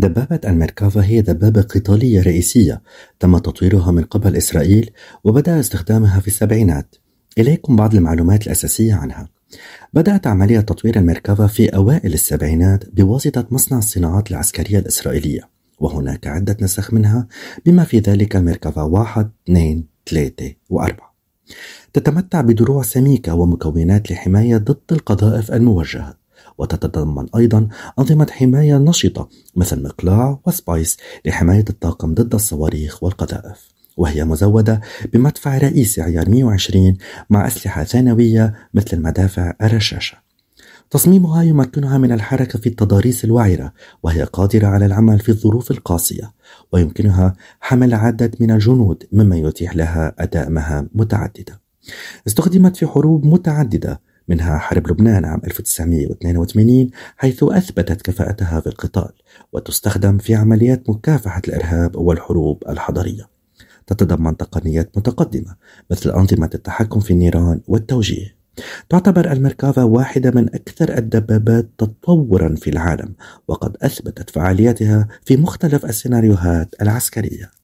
دبابة الميركافا هي دبابة قتالية رئيسية تم تطويرها من قبل إسرائيل وبدأ استخدامها في السبعينات إليكم بعض المعلومات الأساسية عنها بدأت عملية تطوير الميركافا في أوائل السبعينات بواسطة مصنع الصناعات العسكرية الإسرائيلية وهناك عدة نسخ منها بما في ذلك الميركافا 1 2 3 و4 تتمتع بدروع سميكة ومكونات لحماية ضد القذائف الموجهة وتتضمن أيضا أنظمة حماية نشطة مثل مقلاع وسبايس لحماية الطاقم ضد الصواريخ والقذائف وهي مزودة بمدفع رئيسي عيار 120 مع أسلحة ثانوية مثل المدافع الرشاشة تصميمها يمكنها من الحركة في التضاريس الوعرة وهي قادرة على العمل في الظروف القاسية ويمكنها حمل عدد من الجنود مما يتيح لها أداء مهام متعددة استخدمت في حروب متعددة منها حرب لبنان عام 1982 حيث أثبتت كفاءتها في القتال وتستخدم في عمليات مكافحة الإرهاب والحروب الحضرية تتضمن تقنيات متقدمة مثل أنظمة التحكم في النيران والتوجيه تعتبر المركافة واحدة من أكثر الدبابات تطورا في العالم وقد أثبتت فعاليتها في مختلف السيناريوهات العسكرية